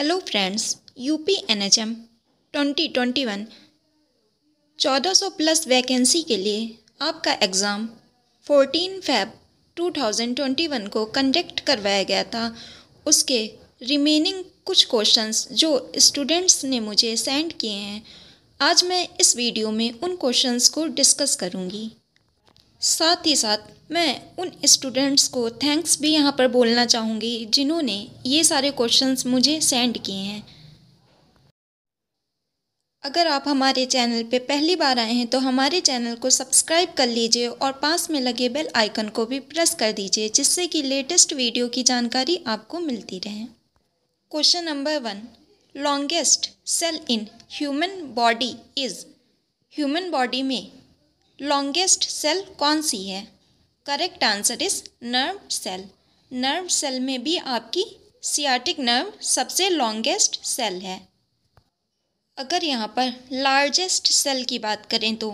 hello friends UP NHM 2021 1400 plus vacancy के लिए आपका एग्ज़ाम 14 फैब 2021 को कंडक्ट करवाया गया था उसके रिमेनिंग कुछ क्वेश्चंस जो स्टूडेंट्स ने मुझे सेंड किए हैं आज मैं इस वीडियो में उन क्वेश्चंस को डिस्कस करूंगी साथ ही साथ मैं उन स्टूडेंट्स को थैंक्स भी यहाँ पर बोलना चाहूँगी जिन्होंने ये सारे क्वेश्चंस मुझे सेंड किए हैं अगर आप हमारे चैनल पे पहली बार आए हैं तो हमारे चैनल को सब्सक्राइब कर लीजिए और पास में लगे बेल आइकन को भी प्रेस कर दीजिए जिससे कि लेटेस्ट वीडियो की जानकारी आपको मिलती रहे question number one longest cell in human body is human body में लॉन्गेस्ट सेल कौन सी है correct answer is nerve cell nerve cell में भी आपकी सियाटिक नर्व सबसे लॉन्गेस्ट सेल है अगर यहाँ पर लार्जेस्ट सेल की बात करें तो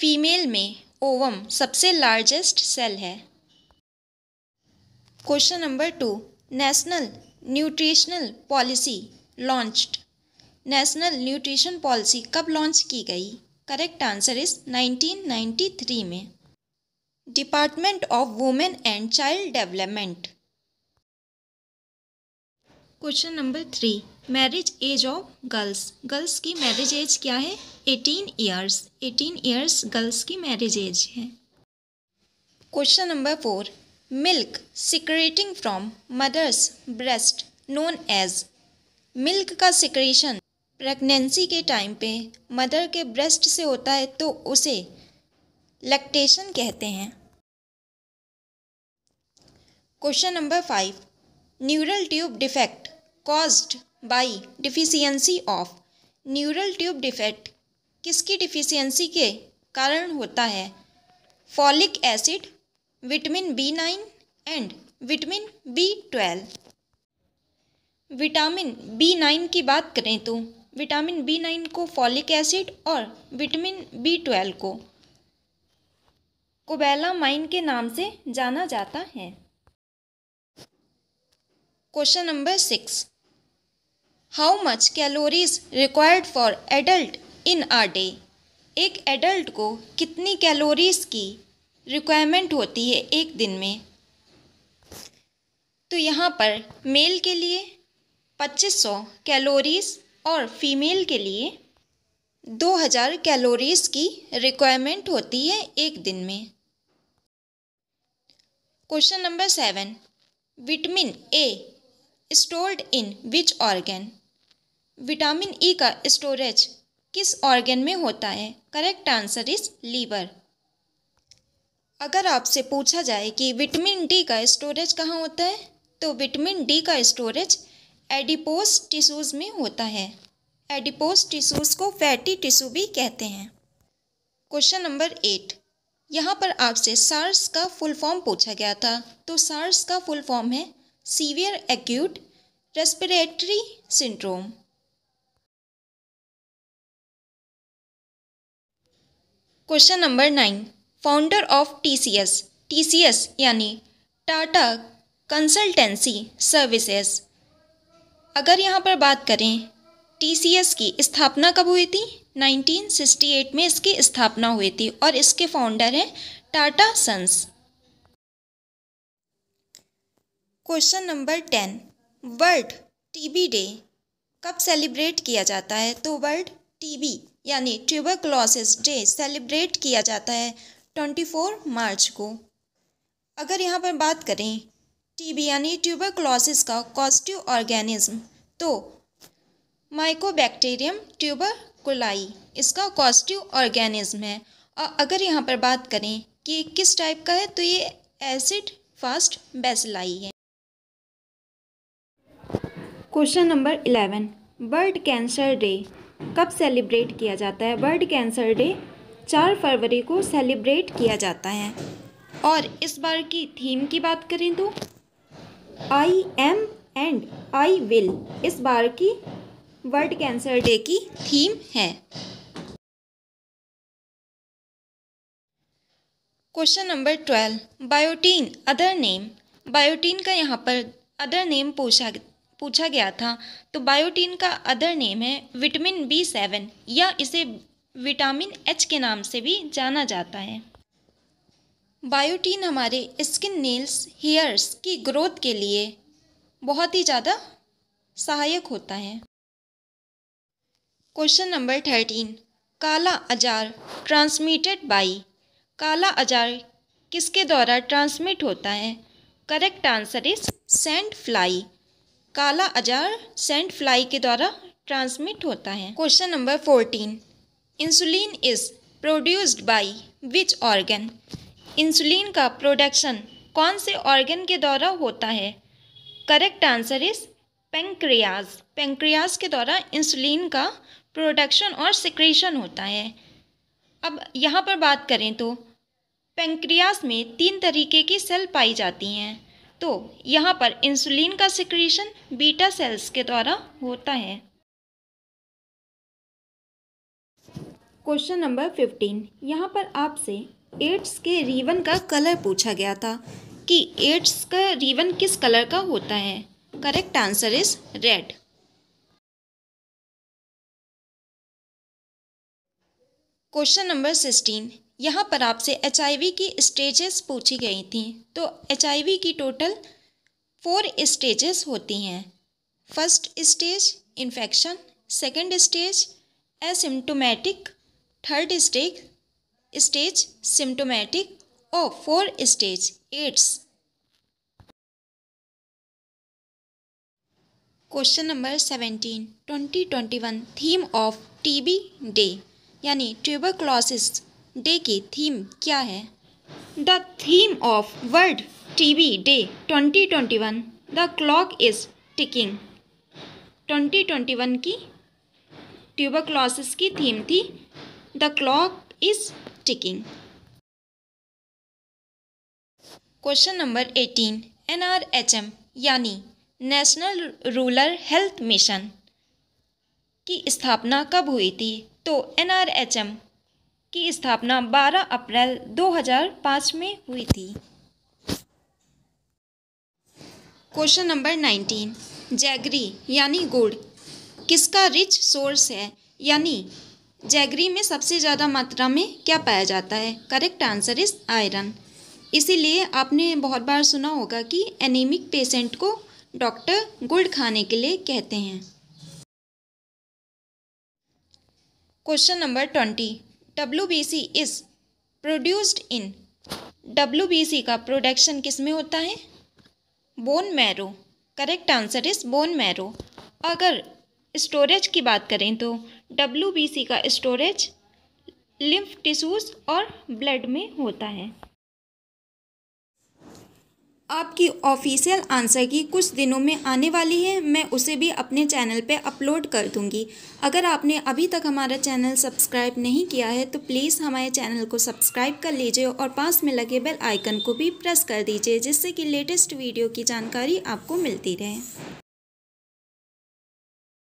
फीमेल में ओवम सबसे लार्जेस्ट सेल है question number two national nutritional policy launched national nutrition policy कब लॉन्च की गई करेक्ट आंसर इज़ 1993 में department of women and child development question number three marriage age of girls girls की marriage age क्या है eighteen years eighteen years girls की marriage age है question number four milk secreting from mother's breast known as milk का secretion pregnancy के time पे mother के breast से होता है तो उसे लैक्टेशन कहते हैं question number five neural tube defect caused by deficiency of neural tube defect किसकी डिफिशियंसी के कारण होता है folic acid vitamin B nine and vitamin B twelve vitamin B nine की बात करें तो विटामिन बी नाइन को फॉलिक एसिड और विटामिन बी ट्वेल्व को कुबैला माइन के नाम से जाना जाता है question number six how much calories required for adult in a day एक एडल्ट को कितनी कैलोरीज की रिक्वायरमेंट होती है एक दिन में तो यहाँ पर मेल के लिए 2500 कैलोरीज और फीमेल के लिए 2000 कैलोरीज की रिक्वायरमेंट होती है एक दिन में question number seven vitamin A stored in which organ vitamin E का स्टोरेज किस ऑर्गेन में होता है करेक्ट आंसर इज लीवर अगर आपसे पूछा जाए कि विटामिन डी का स्टोरेज कहाँ होता है तो विटामिन डी का स्टोरेज एडिपोस टिश्यूज़ में होता है एडिपोस टिश्यूज़ को फैटी टिश्यू भी कहते हैं क्वेश्चन नंबर एट यहाँ पर आपसे सार्स का फुल फॉर्म पूछा गया था तो सार्स का फुल फॉर्म है severe acute respiratory syndrome question number nine founder of TCS TCS यानी टाटा कंसल्टेंसी सर्विसेज अगर यहाँ पर बात करें टीसीएस की स्थापना कब हुई थी 1968 में इसकी स्थापना हुई थी और इसके फाउंडर हैं Tata sons question number ten world TB day कब सेलिब्रेट किया जाता है तो वर्ल्ड टीबी यानी ट्यूबरक्लोसिस डे सेलिब्रेट किया जाता है 24 मार्च को अगर यहाँ पर बात करें टीबी यानी ट्यूबरक्लोसिस का कॉस्ट्यू ऑर्गेनिज्म तो माइकोबैक्टीरियम कोलाई इसका कॉस्टिव ऑर्गेनिज्म है और अगर यहाँ पर बात करें कि किस टाइप का है तो ये एसिड फास्ट बेसलाई है question number eleven world cancer day कब सेलिब्रेट किया जाता है बर्ड कैंसर डे चार फरवरी को सेलिब्रेट किया जाता है और इस बार की थीम की बात करें तो I am and I will इस बार की वर्ल्ड कैंसर डे की थीम है question number twelve biotin other name biotin का यहाँ पर अदर नेम पूछा पूछा गया था तो बायोटीन का अदर नेम है विटामिन बी सेवन या इसे विटामिन एच के नाम से भी जाना जाता है बायोटीन हमारे स्किन नेल्स हेयर्स की ग्रोथ के लिए बहुत ही ज़्यादा सहायक होता है क्वेश्चन नंबर थर्टीन काला अजार ट्रांसमिटेड बाई काला अजार किसके द्वारा ट्रांसमिट होता है correct answer is sand fly kala azar sand fly के द्वारा ट्रांसमिट होता है question number fourteen insulin is produced by which organ insulin का प्रोडक्शन कौन से ऑर्गन के द्वारा होता है correct answer is pancreas pancreas के द्वारा इंसुलिन का प्रोडक्शन और सिक्रेशन होता है अब यहाँ पर बात करें तो पेंक्रियास में तीन तरीके की सेल पाई जाती हैं तो यहाँ पर इंसुलिन का सिक्रेशन बीटा सेल्स के द्वारा होता है क्वेश्चन नंबर फिफ्टीन यहाँ पर आपसे एड्स के रीवन का कलर पूछा गया था कि एड्स का रीवन किस कलर का होता है correct answer is red question number sixteen यहाँ पर आपसे एच की स्टेजेस पूछी गई थी तो एच की टोटल फोर स्टेजेस होती हैं first stage infection second stage asymptomatic third stage stage symptomatic और four stage AIDS question number seventeen twenty twenty one theme of TB day यानी ट्यूबरक्लोसिस डे की थीम क्या है the theme of world TB day twenty twenty one the clock is ticking one की tuberculosis की theme थी the clock is ticking question number eighteen N R H M यानी national rural health mission की स्थापना कब हुई थी तो एनआरएचएम की स्थापना 12 अप्रैल 2005 में हुई थी क्वेश्चन नंबर 19 जैगरी यानी गुड़ किसका रिच सोर्स है यानी जैगरी में सबसे ज़्यादा मात्रा में क्या पाया जाता है करेक्ट आंसर इज आयरन इसीलिए आपने बहुत बार सुना होगा कि एनीमिक पेशेंट को डॉक्टर गुड़ खाने के लिए कहते हैं B C is produced in produced B C का प्रोडक्शन किस में होता है bone marrow correct answer is bone marrow अगर स्टोरेज की बात करें तो डब्ल्यू का स्टोरेज लिम्फ टिश्यूज़ और ब्लड में होता है आपकी ऑफिशियल आंसर की कुछ दिनों में आने वाली है मैं उसे भी अपने चैनल पे अपलोड कर दूंगी अगर आपने अभी तक हमारा चैनल सब्सक्राइब नहीं किया है तो प्लीज़ हमारे चैनल को सब्सक्राइब कर लीजिए और पास में लगे बेल आइकन को भी प्रेस कर दीजिए जिससे कि लेटेस्ट वीडियो की जानकारी आपको मिलती रहे